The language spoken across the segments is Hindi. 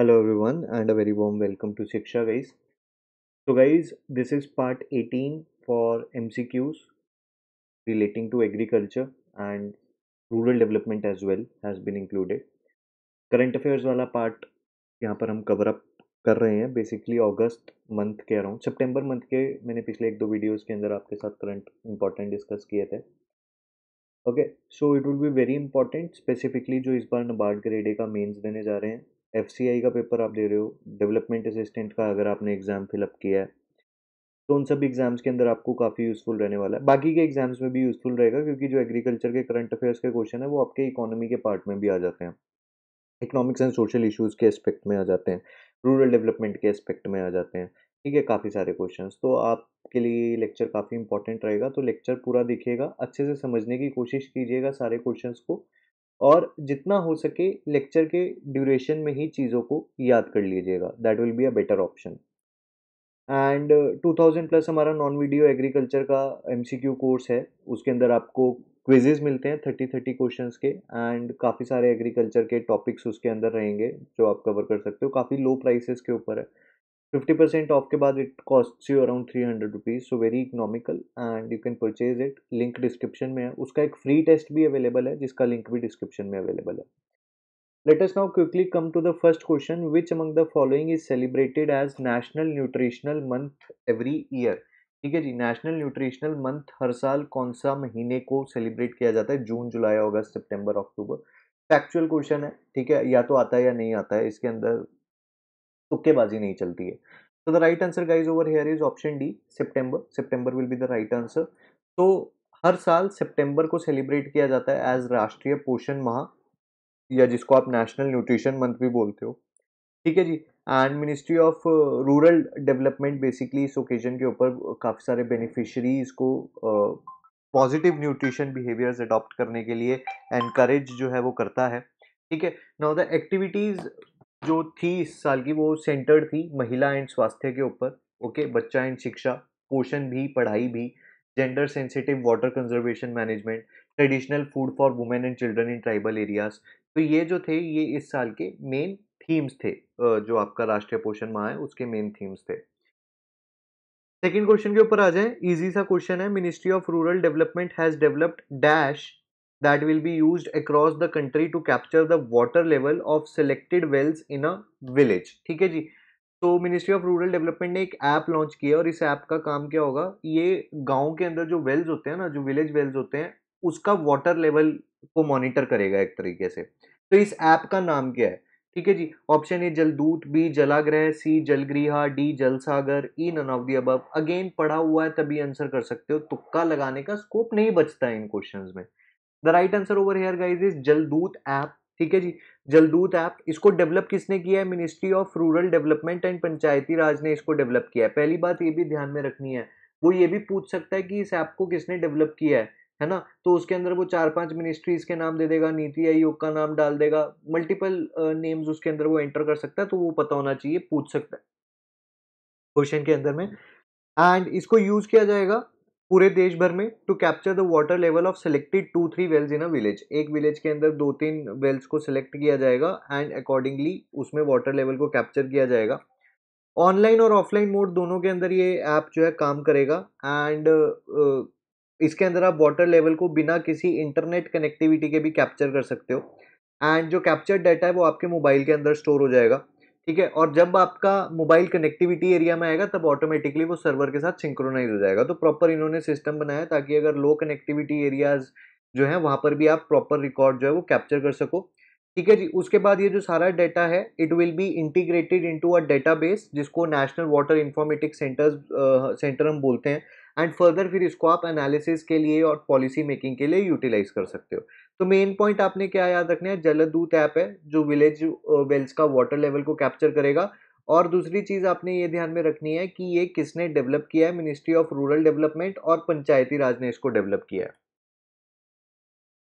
hello everyone and a very warm welcome to Shiksha guys so guys this is part 18 for MCQs relating to agriculture and rural development as well has been included current affairs वाला पार्ट यहां पर हम कवर अप कर रहे हैं बेसिकली अगस्त मंथ के रहा हूं सितंबर मंथ के मैंने पिछले एक दो वीडियोज़ के अंदर आपके साथ करंट इंपॉर्टेंट डिस्कस किए थे okay so it will be very important specifically जो इस बार नबार्ड ग्रेडे का मेन्स देने जा रहे हैं एफ का पेपर आप दे रहे हो डेवलपमेंट असिस्टेंट का अगर आपने एग्ज़ाम फिलअप किया है तो उन सभी एग्ज़ाम्स के अंदर आपको काफ़ी यूज़फुल रहने वाला है बाकी के एग्ज़ाम्स में भी यूज़फुल रहेगा क्योंकि जो एग्रीकल्चर के करंट अफेयर्स के क्वेश्चन है वो आपके इकोनॉमी के पार्ट में भी आ जाते हैं इकोनॉमिक्स एंड सोशल इशूज़ के एस्पेक्ट में आ जाते हैं रूरल डेवलपमेंट के एस्पेक्ट में आ जाते हैं ठीक है काफ़ी सारे क्वेश्चन तो आपके लिए लेक्चर काफ़ी इंपॉर्टेंट रहेगा तो लेक्चर पूरा दिखेगा अच्छे से समझने की कोशिश कीजिएगा सारे क्वेश्चन को और जितना हो सके लेक्चर के ड्यूरेशन में ही चीज़ों को याद कर लीजिएगा that will be a better option and two thousand plus हमारा नॉन वीडियो एग्रीकल्चर का एम सी क्यू कोर्स है उसके अंदर आपको क्विजेज मिलते हैं थर्टी थर्टी क्वेश्चन के एंड काफ़ी सारे एग्रीकल्चर के टॉपिक्स उसके अंदर रहेंगे जो आप कवर कर सकते हो काफ़ी लो प्राइसेस के ऊपर है फिफ्टी परसेंट ऑफ के बाद it cost you around three hundred rupees so very economical and you can purchase it link description में है उसका एक फ्री टेस्ट भी अवेलेबल है जिसका लिंक भी डिस्क्रिप्शन में अवेलेबल है let us now quickly come to the first question which among the following is celebrated as national nutritional month every year ठीक है जी नेशनल न्यूट्रिशनल मंथ हर साल कौन सा महीने को सेलिब्रेट किया जाता है June July August September October actual question है ठीक है या तो आता है या नहीं आता है इसके अंदर तुक्केबाजी नहीं चलती है तो the right answer guys over here is option D September September will be the right answer तो हर साल सेप्टेंबर को सेलिब्रेट किया जाता है एज राष्ट्रीय पोषण माह या जिसको आप नेशनल न्यूट्रिशन मंथ भी बोलते हो ठीक है जी and ministry of rural development basically इस ओकेजन के ऊपर काफ़ी सारे बेनिफिशरीज को पॉजिटिव न्यूट्रिशन बिहेवियर्स अडॉप्ट करने के लिए एनकरेज जो है वो करता है ठीक है नाउ द एक्टिविटीज़ जो थी इस साल की वो सेंटर्ड थी महिला एंड स्वास्थ्य के ऊपर ओके बच्चा एंड शिक्षा पोषण भी पढ़ाई भी gender sensitive water conservation management traditional food for women and children in tribal areas तो ये जो थे ये इस साल के मेन थीम्स थे जो आपका राष्ट्रीय पोषण माह है उसके मेन थीम्स थे सेकेंड क्वेश्चन के ऊपर आ जाए इजी सा क्वेश्चन है ministry of rural development has developed dash that will be used across the country to capture the water level of selected wells in a village theek hai ji तो मिनिस्ट्री ऑफ रूरल डेवलपमेंट ने एक ऐप लॉन्च किया और इस ऐप का काम क्या होगा ये गांव के अंदर जो वेल्स होते हैं ना जो विलेज वेल्स होते हैं उसका वाटर लेवल को मॉनिटर करेगा एक तरीके से तो इस ऐप का नाम क्या है ठीक है जी option A Jaldoot B Jalagraha C Jalgriha D Jalsagar E none of the अब अगेन पढ़ा हुआ है तभी आंसर कर सकते हो तुक्का लगाने का स्कोप नहीं बचता है इन क्वेश्चन में the right answer over here guys is Jaldoot app ठीक है जी जलदूत ऐप इसको डेवलप किसने किया है ministry of rural development and Panchayati Raj ने इसको डेवलप किया है पहली बात ये भी ध्यान में रखनी है वो ये भी पूछ सकता है कि इस ऐप को किसने डेवलप किया है है ना तो उसके अंदर वो चार पांच मिनिस्ट्रीज के नाम दे देगा नीति आयोग का नाम डाल देगा मल्टीपल नेम्स उसके अंदर वो एंटर कर सकता है तो वो पता होना चाहिए पूछ सकता है क्वेश्चन के अंदर में एंड इसको यूज किया जाएगा पूरे देश भर में to capture the water level of selected two three wells in a village एक विलेज के अंदर दो तीन वेल्स को सिलेक्ट किया जाएगा एंड अकॉर्डिंगली उसमें वाटर लेवल को कैप्चर किया जाएगा ऑनलाइन और ऑफलाइन मोड दोनों के अंदर ये ऐप जो है काम करेगा एंड uh, इसके अंदर आप वाटर लेवल को बिना किसी इंटरनेट कनेक्टिविटी के भी कैप्चर कर सकते हो एंड जो कैप्चर डाटा है वो आपके मोबाइल के अंदर स्टोर हो जाएगा ठीक है और जब आपका मोबाइल कनेक्टिविटी एरिया में आएगा तब ऑटोमेटिकली वो सर्वर के साथ सिंक्रोनाइज हो जाएगा तो प्रॉपर इन्होंने सिस्टम बनाया ताकि अगर लो कनेक्टिविटी एरियाज जो है वहाँ पर भी आप प्रॉपर रिकॉर्ड जो है वो कैप्चर कर सको ठीक है जी उसके बाद ये जो सारा डाटा है it will be integrated into a database जिसको national water informatic centres centre हम बोलते हैं एंड फर्दर फिर इसको आप एनालिसिस के लिए और पॉलिसी मेकिंग के लिए यूटिलाइज कर सकते हो तो मेन पॉइंट आपने क्या याद रखना है जलदूत ऐप है जो विलेज वेल्स का वाटर लेवल को कैप्चर करेगा और दूसरी चीज़ आपने ये ध्यान में रखनी है कि ये किसने डेवलप किया है मिनिस्ट्री ऑफ रूरल डेवलपमेंट और पंचायती राज ने इसको डेवलप किया है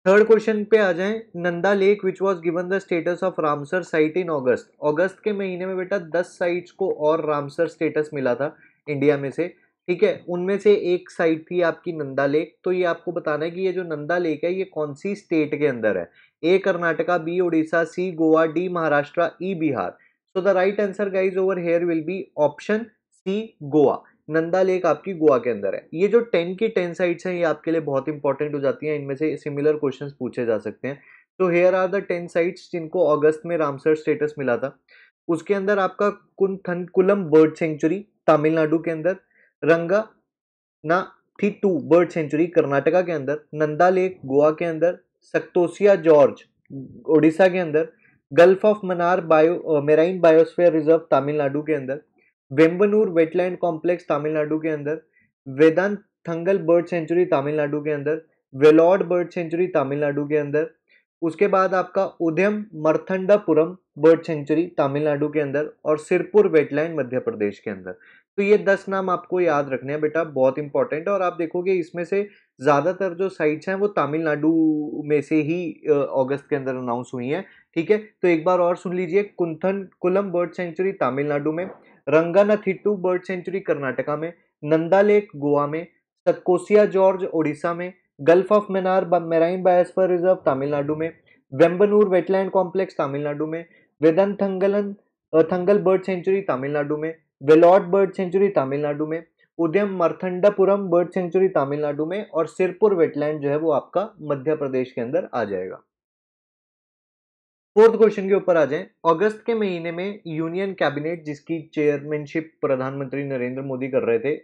थर्ड क्वेश्चन पे आ जाएं Nanda lake which was given the status of Ramsar site in August अगस्त के महीने में बेटा 10 साइट्स को और रामसर स्टेटस मिला था इंडिया में से ठीक है उनमें से एक साइड थी आपकी नंदा लेक तो ये आपको बताना है कि ये जो नंदा लेक है ये कौन सी स्टेट के अंदर है A Karnataka B Orissa C Goa D Maharashtra E Bihar so the right answer guys over here will be option C Goa Nanda lake आपकी गोवा के अंदर है ये जो टेन की टेन साइट्स हैं ये आपके लिए बहुत इंपॉर्टेंट हो जाती हैं इनमें से सिमिलर क्वेश्चंस पूछे जा सकते हैं तो here are the ten sites जिनको अगस्त में रामसर स्टेटस मिला था उसके अंदर आपका कुंथनकुलम बर्ड सेंचुरी तमिलनाडु के अंदर रंगा ना थी टू बर्ड सेंचुरी कर्नाटका के अंदर नंदा लेक गोवा के अंदर सक्तोसिया जॉर्ज ओडिशा के अंदर gulf of Mannar bio marine biosphere reserve Tamil Nadu के अंदर वेम्बनूर वेटलैंड कॉम्प्लेक्स तमिलनाडु के अंदर Vedanthangal bird sanctuary Tamil Nadu के अंदर वेलॉड बर्ड सेंचुरी तमिलनाडु के अंदर उसके बाद आपका उद्यम मरथंडापुरम बर्ड सेंचुरी तमिलनाडु के अंदर और सिरपुर वेटलैंड मध्य प्रदेश के अंदर तो ये दस नाम आपको याद रखने हैं बेटा बहुत इंपॉर्टेंट है और आप देखोगे इसमें से ज़्यादातर जो साइट्स हैं वो तमिलनाडु में से ही अगस्त के अंदर अनाउंस हुई हैं ठीक है तो एक बार और सुन लीजिए Koonthankulam bird sanctuary Tamil Nadu में रंगानाथिट्टू बर्ड सेंचुरी कर्नाटका में नंदा लेक गोवा में सकोसिया जॉर्ज ओडिशा में gulf of Mannar marine biosphere reserve Tamil Nadu में वेम्बनूर वेटलैंड कॉम्प्लेक्स तमिलनाडु में Vedanthangal Thangal bird sanctuary Tamil Nadu में वेलॉड बर्ड सेंचुरी तमिलनाडु में Udhayamarthandapuram bird sanctuary Tamil Nadu में और सिरपुर वेटलैंड जो है वो आपका मध्य प्रदेश के अंदर आ जाएगा फोर्थ क्वेश्चन के ऊपर आ जाए अगस्त के महीने में यूनियन कैबिनेट जिसकी चेयरमैनशिप प्रधानमंत्री नरेंद्र मोदी कर रहे थे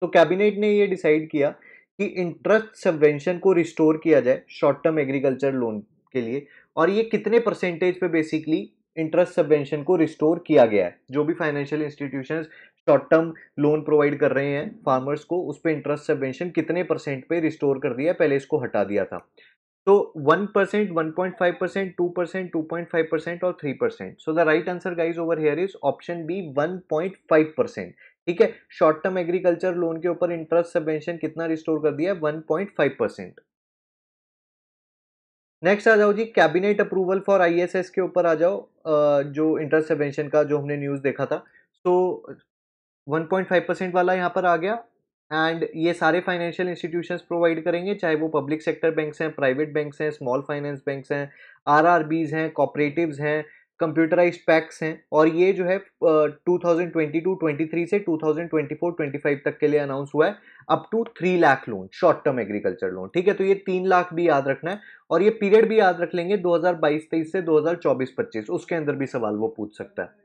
तो कैबिनेट ने ये डिसाइड किया कि इंटरेस्ट सबवेंशन को रिस्टोर किया जाए शॉर्ट टर्म एग्रीकल्चर लोन के लिए और ये कितने परसेंटेज पे बेसिकली इंटरेस्ट सबवेंशन को रिस्टोर किया गया है जो भी financial institution short term loan provide कर रहे हैं फार्मर्स को उस पर इंटरेस्ट सबवेंशन कितने परसेंट पे रिस्टोर कर दिया पहले इसको हटा दिया था तो one percent one point five percent two percent two point five percent और three percent so the right answer guys over here is option B one point five percent ठीक है शॉर्ट टर्म एग्रीकल्चर लोन के ऊपर इंटरेस्ट सबवेंशन कितना रिस्टोर कर दिया one point five percent next आ जाओ जी कैबिनेट अप्रूवल फॉर आईएसएस के ऊपर आ जाओ जो जो इंटरसेवेंशन का जो हमने न्यूज़ देखा था तो 1.5 परसेंट वाला यहाँ पर आ गया एंड ये सारे फाइनेंशियल इंस्टीट्यूशंस प्रोवाइड करेंगे चाहे वो पब्लिक सेक्टर बैंक्स हैं प्राइवेट बैंक्स हैं स्मॉल फाइनेंस बैंक्स हैं आर हैं कॉपरेटिव्स हैं कंप्यूटराइज पैक्स हैं और ये जो है 2022-23 से 2024-25 तक के लिए अनाउंस हुआ है up to three lakh loan short term agriculture loan ठीक है तो ये तीन लाख भी याद रखना है और ये पीरियड भी याद रख लेंगे 2022-23 से 2024-25 उसके अंदर भी सवाल वो पूछ सकता है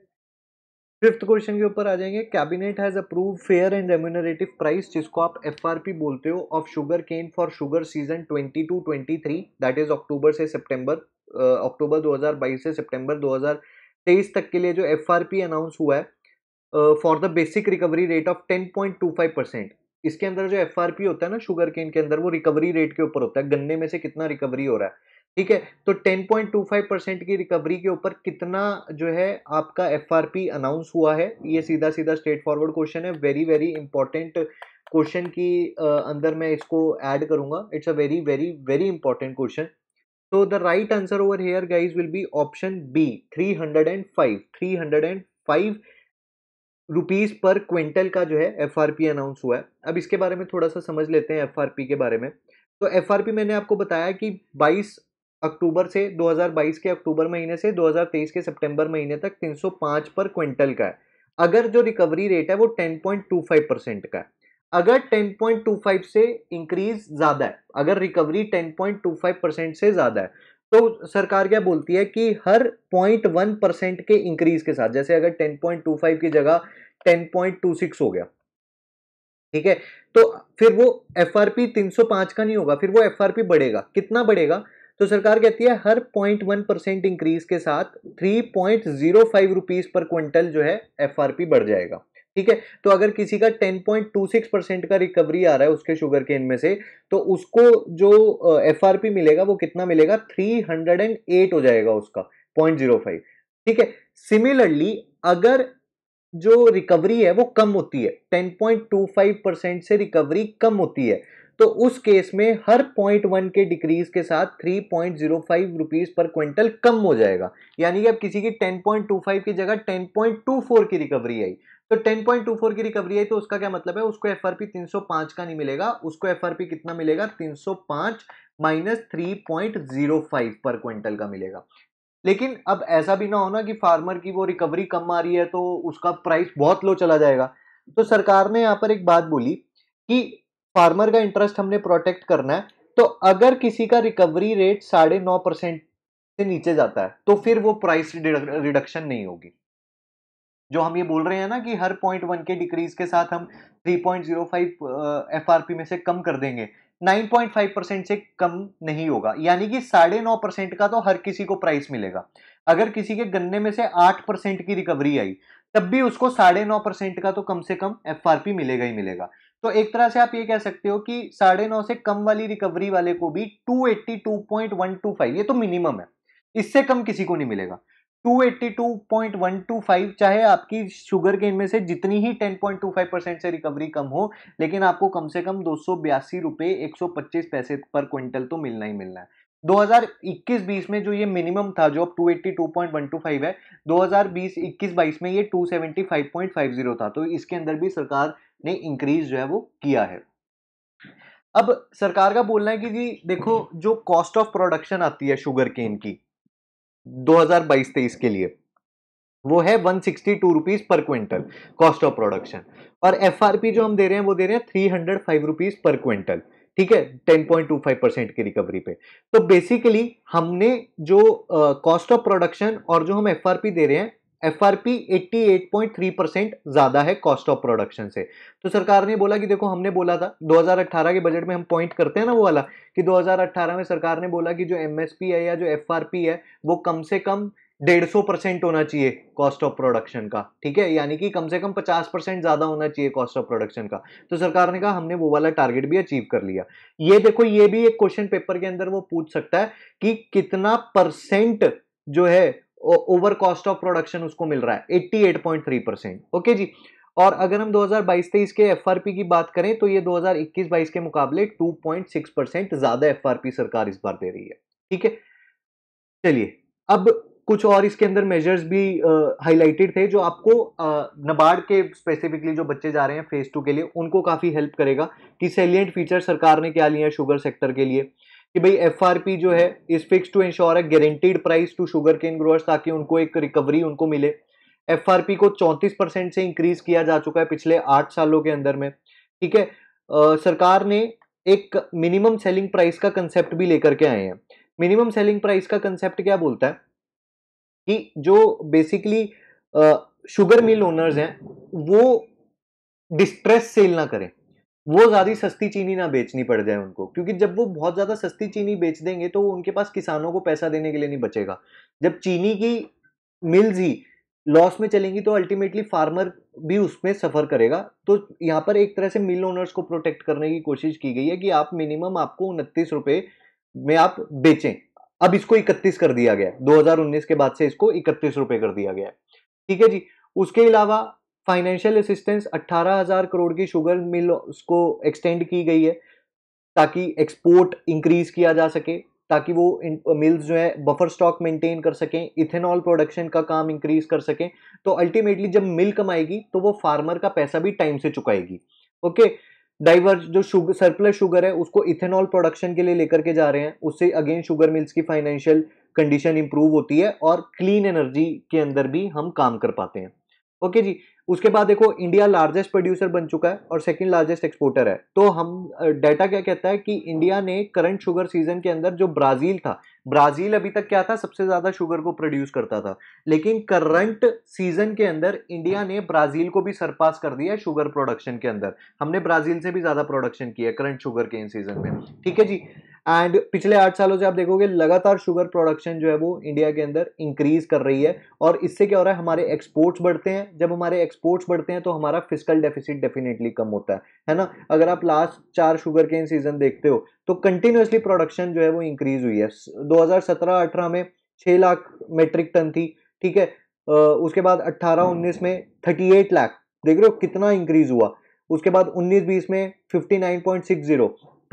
फिफ्थ क्वेश्चन के ऊपर आ जाएंगे cabinet has approve fair and remunerative price जिसको आप एफ बोलते हो of sugarcane for sugar season 22-23 that is October से सितंबर अक्टूबर 2022 से सितंबर 2023 तक के लिए जो एफ अनाउंस हुआ है for the basic recovery rate of 10.25 percent इसके अंदर जो एफ होता है ना शुगर केन के अंदर वो रिकवरी रेट के ऊपर होता है गन्ने में से कितना रिकवरी हो रहा है ठीक है तो 10.25 परसेंट की रिकवरी के ऊपर कितना जो है आपका एफ अनाउंस हुआ है ये सीधा सीधा स्ट्रेट फॉरवर्ड क्वेश्चन है वेरी वेरी इंपॉर्टेंट क्वेश्चन की अंदर मैं इसको ऐड करूंगा it's a very very very important question So the right answer over here guys will be option B 305 305 rupees per quintal का जो है एफ आर पी अनाउंस हुआ है अब इसके बारे में थोड़ा सा समझ लेते हैं एफ आर पी के बारे में तो एफ आर पी मैंने आपको बताया कि 22 अक्टूबर से 2022 के अक्टूबर महीने से 2023 के सितंबर महीने तक 305 पर क्विंटल का है अगर जो रिकवरी रेट है वो 10.25 परसेंट का है अगर 10.25 से इंक्रीज ज़्यादा है अगर रिकवरी 10.25 परसेंट से ज़्यादा है तो सरकार क्या बोलती है कि हर 0.1 परसेंट के इंक्रीज के साथ जैसे अगर 10.25 की जगह 10.26 हो गया ठीक है तो फिर वो एफ आर पी का नहीं होगा फिर वो एफ आर पी बढ़ेगा कितना बढ़ेगा तो सरकार कहती है हर 0.1 परसेंट इंक्रीज के साथ 3.05 point zero five rupees per quintal जो है एफ आर पी बढ़ जाएगा ठीक है तो अगर किसी का 10.26 परसेंट का रिकवरी आ रहा है उसके शुगर केन में से तो उसको जो एफ uh, मिलेगा वो कितना मिलेगा 308 हो जाएगा उसका 0.05 ठीक है सिमिलरली अगर जो रिकवरी है वो कम होती है 10.25 परसेंट से रिकवरी कम होती है तो उस केस में हर पॉइंट वन के डिक्रीज के साथ three point zero five rupees per quintal कम हो जाएगा यानी कि अब किसी की टेन पॉइंट टू फाइव की जगह टेन पॉइंट टू फोर की रिकवरी आई तो 10.24 की रिकवरी है तो उसका क्या मतलब है उसको एफ आर पी का नहीं मिलेगा उसको एफ आर पी कितना मिलेगा तीन सौ पांच minus three point zero five per quintal का मिलेगा लेकिन अब ऐसा भी ना होना कि फार्मर की वो रिकवरी कम आ रही है तो उसका प्राइस बहुत लो चला जाएगा तो सरकार ने यहाँ पर एक बात बोली कि फार्मर का इंटरेस्ट हमने प्रोटेक्ट करना है तो अगर किसी का रिकवरी रेट साढ़े नौ परसेंट से नीचे जाता है तो फिर वो प्राइस रिडक्शन नहीं होगी जो हम ये बोल रहे हैं ना कि हर पॉइंट वन के डिक्रीज के साथ हम आर पी में से कम कर देंगे फाइव परसेंट से कम नहीं होगा यानी कि साढ़े नौ परसेंट का तो हर किसी को प्राइस मिलेगा अगर किसी के गन्ने में से आठ परसेंट की रिकवरी आई तब भी उसको साढ़े नौ परसेंट का तो कम से कम एफ आर पी मिलेगा ही मिलेगा तो एक तरह से आप ये कह सकते हो कि साढ़े नौ से कम वाली रिकवरी वाले को भी two two two eighty point one five ये तो मिनिमम है इससे कम किसी को नहीं मिलेगा 282.125 चाहे आपकी शुगर के इनमें से जितनी ही 10.25 परसेंट से रिकवरी कम हो लेकिन आपको कम से कम दो सौ बयासी रुपये पैसे पर क्विंटल तो मिलना ही मिलना है 2021-20 में जो ये मिनिमम था जो अब 282.125 है 2020-21-22 में ये 275.50 था तो इसके अंदर भी सरकार ने इंक्रीज जो है वो किया है अब सरकार का बोलना है कि जी देखो जो कॉस्ट ऑफ प्रोडक्शन आती है शुगर केन की 2022-23 के लिए वो है one sixty two rupees per quintal cost of production और एफ जो हम दे रहे हैं वो दे रहे हैं three hundred five rupees per quintal ठीक है ten point two five percent की रिकवरी पे तो बेसिकली हमने जो कॉस्ट ऑफ प्रोडक्शन और जो हम एफ दे रहे हैं F R P eighty eight point three percent ज़्यादा है कॉस्ट ऑफ प्रोडक्शन से तो सरकार ने बोला कि देखो हमने बोला था 2018 के बजट में हम पॉइंट करते हैं ना वो वाला कि 2018 में सरकार ने बोला कि जो एम एस पी है या जो एफ आर पी है वो कम से कम डेढ़ सौ परसेंट होना चाहिए कॉस्ट ऑफ प्रोडक्शन का ठीक है यानी कि कम से कम पचास परसेंट ज़्यादा होना चाहिए कॉस्ट ऑफ प्रोडक्शन का तो सरकार ने कहा हमने वो वाला टारगेट भी अचीव कर लिया ये देखो ये भी एक क्वेश्चन पेपर के अंदर वो पूछ सकता है कि कितना परसेंट जो है ओवर कॉस्ट ऑफ प्रोडक्शन उसको मिल रहा है 88.3 परसेंट ओके जी और अगर हम 2022-23 के एफआरपी की बात करें तो ये 2021-22 के मुकाबले 2.6 परसेंट ज्यादा एफआरपी सरकार इस बार दे रही है ठीक है चलिए अब कुछ और इसके अंदर मेजर्स भी हाईलाइटेड थे जो आपको नबार्ड के स्पेसिफिकली जो बच्चे जा रहे हैं फेज टू के लिए उनको काफ़ी हेल्प करेगा कि सेलियंट फीचर सरकार ने क्या लिए हैं शुगर सेक्टर के लिए कि भाई एफ जो है is fix to ensure a guaranteed price to sugarcane growers ताकि उनको एक रिकवरी उनको मिले एफ को 34 परसेंट से इंक्रीज किया जा चुका है पिछले आठ सालों के अंदर में ठीक है सरकार ने एक मिनिमम सेलिंग प्राइस का कंसेप्ट भी लेकर के आए हैं मिनिमम सेलिंग प्राइस का कंसेप्ट क्या बोलता है कि जो बेसिकली शुगर मिल ओनर्स हैं वो डिस्ट्रेस सेल ना करें वो ज़्यादा सस्ती चीनी ना बेचनी पड़ जाए उनको क्योंकि जब वो बहुत ज़्यादा सस्ती चीनी बेच देंगे तो उनके पास किसानों को पैसा देने के लिए नहीं बचेगा जब चीनी की मिल्स ही लॉस में चलेंगी तो अल्टीमेटली फार्मर भी उसमें सफ़र करेगा तो यहाँ पर एक तरह से मिल ओनर्स को प्रोटेक्ट करने की कोशिश की गई है कि आप मिनिमम आपको उनतीस रुपये में आप बेचें अब इसको इकतीस कर दिया गया है 2019 के बाद से इसको इकतीस रुपये कर दिया गया है ठीक है जी उसके अलावा फाइनेंशियल असिस्टेंस 18,000 करोड़ की शुगर मिल उसको एक्सटेंड की गई है ताकि एक्सपोर्ट इंक्रीज किया जा सके ताकि वो मिल्स जो है बफर स्टॉक मेंटेन कर सकें इथेनॉल प्रोडक्शन का काम इंक्रीज कर सकें तो अल्टीमेटली जब मिल कमाएगी तो वो फार्मर का पैसा भी टाइम से चुकाएगी ओके डाइवर्स जो शुगर सरप्लस शुगर है उसको इथेनॉल प्रोडक्शन के लिए लेकर के जा रहे हैं उससे अगेन शुगर मिल्स की फाइनेंशियल कंडीशन इंप्रूव होती है और क्लीन एनर्जी के अंदर भी हम काम कर पाते हैं ओके जी उसके बाद देखो इंडिया लार्जेस्ट प्रोड्यूसर बन चुका है और सेकंड लार्जेस्ट एक्सपोर्टर है तो हम डाटा क्या कहता है कि इंडिया ने करंट शुगर सीजन के अंदर जो ब्राज़ील था ब्राज़ील अभी तक क्या था सबसे ज़्यादा शुगर को प्रोड्यूस करता था लेकिन करंट सीजन के अंदर इंडिया ने ब्राज़ील को भी सरपास कर दिया है शुगर प्रोडक्शन के अंदर हमने ब्राज़ील से भी ज़्यादा प्रोडक्शन किया करंट शुगर के इन सीजन में ठीक है जी एंड पिछले आठ सालों से आप देखोगे लगातार शुगर प्रोडक्शन जो है वो इंडिया के अंदर इंक्रीज कर रही है और इससे क्या हो रहा है हमारे एक्सपोर्ट्स बढ़ते हैं जब हमारे एक्सपोर्ट्स बढ़ते हैं तो हमारा फिजिकल डेफिसिट डेफिनेटली कम होता है है ना अगर आप लास्ट चार शुगर केन सीजन देखते हो तो कंटिन्यूसली प्रोडक्शन जो है वो इंक्रीज हुई है दो 18 में छः लाख मेट्रिक टन थी ठीक है उसके बाद अट्ठारह उन्नीस में थर्टी लाख देख रहे हो कितना इंक्रीज हुआ उसके बाद 19-20 में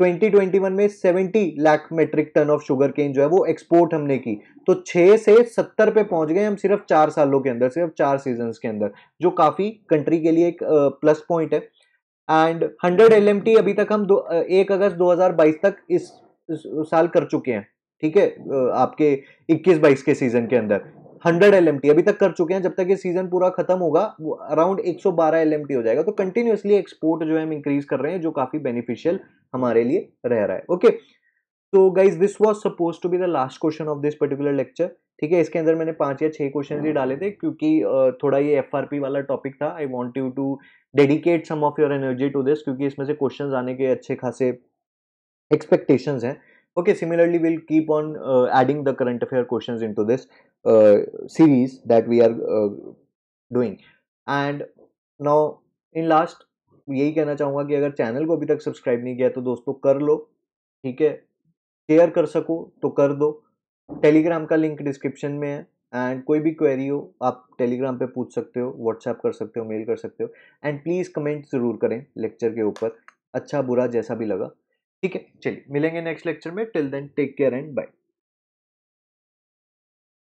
2021 में 70 lakh metric tonne of sugarcane जो है वो एक्सपोर्ट हमने की तो 6 से 70 पे पहुंच गए हम सिर्फ चार सालों के अंदर सिर्फ चार सीजन के अंदर जो काफ़ी कंट्री के लिए एक प्लस पॉइंट है एंड 100 एल अभी तक हम दो एक अगस्त 2022 तक इस, इस साल कर चुके हैं ठीक है आपके 21-22 के सीजन के अंदर हंड्रेड एल अभी तक कर चुके हैं जब तक ये सीजन पूरा खत्म होगा अराउंड एक सौ बारह एल हो जाएगा तो कंटिन्यूसली एक्सपोर्ट जो है हम इंक्रीज कर रहे हैं जो काफी बेनिफिशियल हमारे लिए रह रहा है ओके तो guys this was suppose to be the last question of this particular lecture ठीक है इसके अंदर मैंने पांच या छह क्वेश्चन ही डाले थे क्योंकि थोड़ा ये एफ वाला टॉपिक था I want you to dedicate some of your energy to this क्योंकि इसमें से क्वेश्चन आने के अच्छे खासे एक्सपेक्टेशंस हैं okay similarly will keep on adding the current affair questions into this Uh, series that we are uh, doing and now in last यही कहना चाहूँगा कि अगर चैनल को अभी तक सब्सक्राइब नहीं किया तो दोस्तों कर लो ठीक है शेयर कर सको तो कर दो टेलीग्राम का लिंक डिस्क्रिप्शन में है एंड कोई भी क्वेरी हो आप टेलीग्राम पे पूछ सकते हो व्हाट्सएप कर सकते हो मेल कर सकते हो एंड प्लीज़ कमेंट ज़रूर करें लेक्चर के ऊपर अच्छा बुरा जैसा भी लगा ठीक है चलिए मिलेंगे नेक्स्ट लेक्चर में till then take care and bye